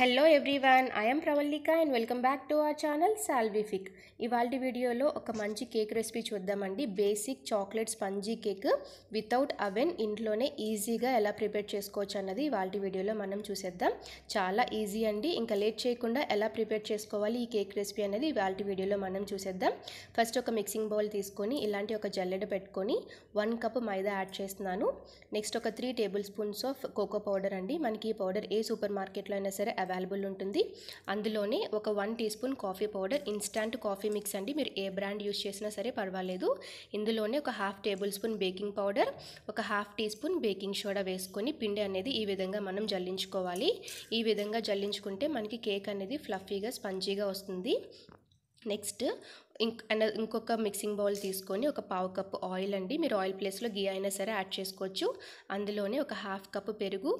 hello everyone I'm Pravallika and welcome back to our channel Salvific ఇవాళ వీడియోలో ఒక మంచి కేక్ రెసిపీ చూద్దామండి basic chocolate spongy cake without oven ఇంట్లోనే ఈజీగా ఎలా ప్రిపేర్ చేసుకోవచ్చు అన్నది ఇవాళ వీడియోలో మనం చూసేద్దాం చాలా ఈజీ అండి ఇంకా లేట్ చేయకుండా ఎలా ప్రిపేర్ చేసుకోవాలి ఈ కేక్ రెసిపీ అనేది ఇవాళ వీడియోలో మనం చూసేద్దాం ఫస్ట్ ఒక మిక్సింగ్ బౌల్ తీసుకొని ఇలాంటి ఒక జల్లెడ పెట్టుకొని వన్ కప్ మైదా యాడ్ చేస్తున్నాను నెక్స్ట్ ఒక three tablespoons of cocoa powder అండి మనకి ఈ పౌడర్ ఏ సూపర్ మార్కెట్లో అయినా సరే అవైలబుల్ ఉంటుంది అందులోనే ఒక one teaspoon coffee powder instant coffee mix అండి మీరు ఏ బ్రాండ్ యూస్ చేసినా సరే పర్వాలేదు ఇందులోనే ఒక half tablespoon baking powder ఒక half teaspoon baking soda వేసుకొని పిండి అనేది ఈ విధంగా మనం జల్లించుకోవాలి ఈ విధంగా జల్లించుకుంటే మనకి కేక్ అనేది ఫ్లఫీగా స్పంజీగా వస్తుంది నెక్స్ట్ ఇంకొక మిక్సింగ్ బౌల్ తీసుకొని ఒక పావు కప్పు ఆయిల్ అండి మీరు ఆయిల్ ప్లేస్లో గీ అయినా సరే యాడ్ చేసుకోవచ్చు అందులోనే ఒక హాఫ్ కప్పు పెరుగు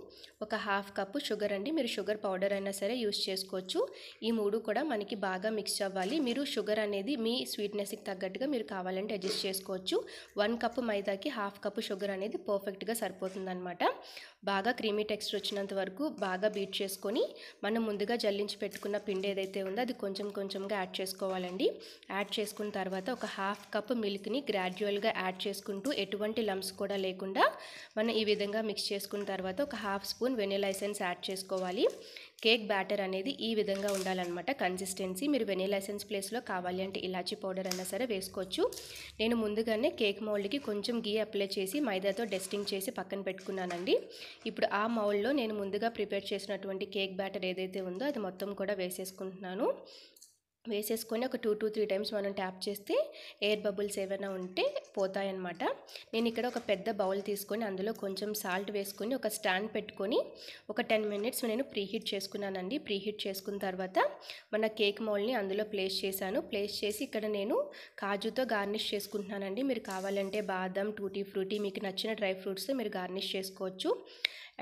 ఒక హాఫ్ కప్పు షుగర్ అండి మీరు షుగర్ పౌడర్ అయినా సరే యూస్ చేసుకోవచ్చు ఈ మూడు కూడా మనకి బాగా మిక్స్ అవ్వాలి మీరు షుగర్ అనేది మీ స్వీట్నెస్కి తగ్గట్టుగా మీరు కావాలంటే అడ్జస్ట్ చేసుకోవచ్చు వన్ కప్పు మైదాకి హాఫ్ కప్పు షుగర్ అనేది పర్ఫెక్ట్గా సరిపోతుందనమాట బాగా క్రీమీ టెక్స్ట్ వచ్చినంత వరకు బాగా బీట్ చేసుకొని మనం ముందుగా జల్లించి పెట్టుకున్న పిండి ఏదైతే ఉందో అది కొంచెం కొంచెంగా యాడ్ చేసుకోవాలండి యాడ్ యాడ్ చేసుకున్న తర్వాత ఒక హాఫ్ కప్ మిల్క్ని గ్రాడ్యువల్గా యాడ్ చేసుకుంటూ ఎటువంటి లమ్స్ కూడా లేకుండా మనం ఈ విధంగా మిక్స్ చేసుకున్న తర్వాత ఒక హాఫ్ స్పూన్ వెనీలా యాడ్ చేసుకోవాలి కేక్ బ్యాటర్ అనేది ఈ విధంగా ఉండాలన్నమాట కన్సిస్టెన్సీ మీరు వెనిలైసెన్స్ ప్లేస్లో కావాలి అంటే ఇలాచి పౌడర్ అయినా సరే వేసుకోవచ్చు నేను ముందుగానే కేక్ మౌల్డ్కి కొంచెం గీ అప్లై చేసి మైదాతో డెస్టింగ్ చేసి పక్కన పెట్టుకున్నానండి ఇప్పుడు ఆ మౌల్డ్లో నేను ముందుగా ప్రిపేర్ చేసినటువంటి కేక్ బ్యాటర్ ఏదైతే ఉందో అది మొత్తం కూడా వేసేసుకుంటున్నాను వేసేసుకొని ఒక టూ టూ త్రీ టైమ్స్ మనం ట్యాప్ చేస్తే ఎయిర్ బబుల్స్ ఏమైనా ఉంటే పోతాయన్నమాట నేను ఇక్కడ ఒక పెద్ద బౌల్ తీసుకొని అందులో కొంచెం సాల్ట్ వేసుకొని ఒక స్టాండ్ పెట్టుకొని ఒక టెన్ మినిట్స్ నేను ప్రీహీట్ చేసుకున్నానండి ప్రీహీట్ చేసుకున్న తర్వాత మన కేక్ మౌల్ని అందులో ప్లేస్ చేశాను ప్లేస్ చేసి ఇక్కడ నేను కాజుతో గార్నిష్ చేసుకుంటున్నానండి మీరు కావాలంటే బాదం టూటీ ఫ్రూటీ మీకు నచ్చిన డ్రై ఫ్రూట్స్ మీరు గార్నిష్ చేసుకోవచ్చు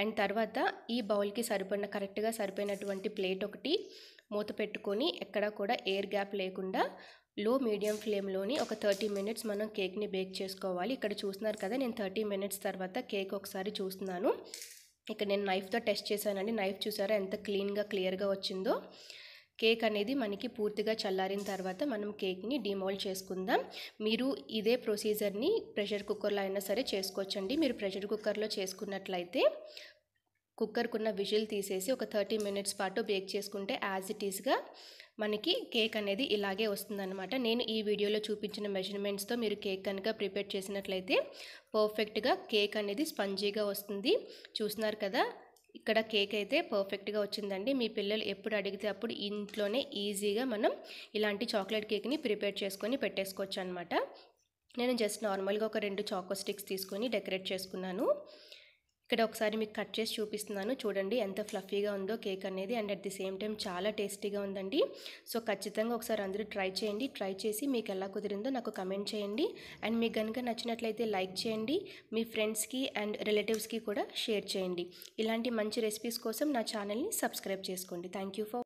అండ్ తర్వాత ఈ బౌల్కి సరిపడిన కరెక్ట్గా సరిపోయినటువంటి ప్లేట్ ఒకటి మూత పెట్టుకొని ఎక్కడ కూడా ఎయిర్ గ్యాప్ లేకుండా లో మీడియం ఫ్లేమ్లోని ఒక థర్టీ మినిట్స్ మనం కేక్ని బేక్ చేసుకోవాలి ఇక్కడ చూస్తున్నారు కదా నేను థర్టీ మినిట్స్ తర్వాత కేక్ ఒకసారి చూస్తున్నాను ఇక్కడ నేను నైఫ్తో టెస్ట్ చేశానండి నైఫ్ చూసారా ఎంత క్లీన్గా క్లియర్గా వచ్చిందో కేక్ అనేది మనకి పూర్తిగా చల్లారిన తర్వాత మనం కేక్ని డిమోల్డ్ చేసుకుందాం మీరు ఇదే ప్రొసీజర్ని ప్రెషర్ కుక్కర్లో అయినా సరే చేసుకోవచ్చండి మీరు ప్రెషర్ కుక్కర్లో చేసుకున్నట్లయితే కుక్కర్కున్న విజిల్ తీసేసి ఒక థర్టీ మినిట్స్ పాటు బేక్ చేసుకుంటే యాజ్ ఇట్ ఈస్గా మనకి కేక్ అనేది ఇలాగే వస్తుందన్నమాట నేను ఈ వీడియోలో చూపించిన మెజర్మెంట్స్తో మీరు కేక్ కనుక ప్రిపేర్ చేసినట్లయితే పర్ఫెక్ట్గా కేక్ అనేది స్పంజీగా వస్తుంది చూస్తున్నారు కదా ఇక్కడ కేక్ అయితే పర్ఫెక్ట్గా వచ్చిందండి మీ పిల్లలు ఎప్పుడు అడిగితే అప్పుడు ఇంట్లోనే ఈజీగా మనం ఇలాంటి చాక్లెట్ కేక్ని ప్రిపేర్ చేసుకొని పెట్టేసుకోవచ్చు అనమాట నేను జస్ట్ నార్మల్గా ఒక రెండు చాకో స్టిక్స్ తీసుకొని డెకరేట్ చేసుకున్నాను ఇక్కడ ఒకసారి మీకు కట్ చేసి చూపిస్తున్నాను చూడండి ఎంత ఫ్లఫీగా ఉందో కేక్ అనేది and at the same time చాలా టేస్టీగా ఉందండి సో ఖచ్చితంగా ఒకసారి అందరూ ట్రై చేయండి ట్రై చేసి మీకు ఎలా కుదిరిందో నాకు కమెంట్ చేయండి అండ్ మీకు కనుక నచ్చినట్లయితే లైక్ చేయండి మీ ఫ్రెండ్స్కి అండ్ రిలేటివ్స్కి కూడా షేర్ చేయండి ఇలాంటి మంచి రెసిపీస్ కోసం నా ఛానల్ని సబ్స్క్రైబ్ చేసుకోండి థ్యాంక్ ఫర్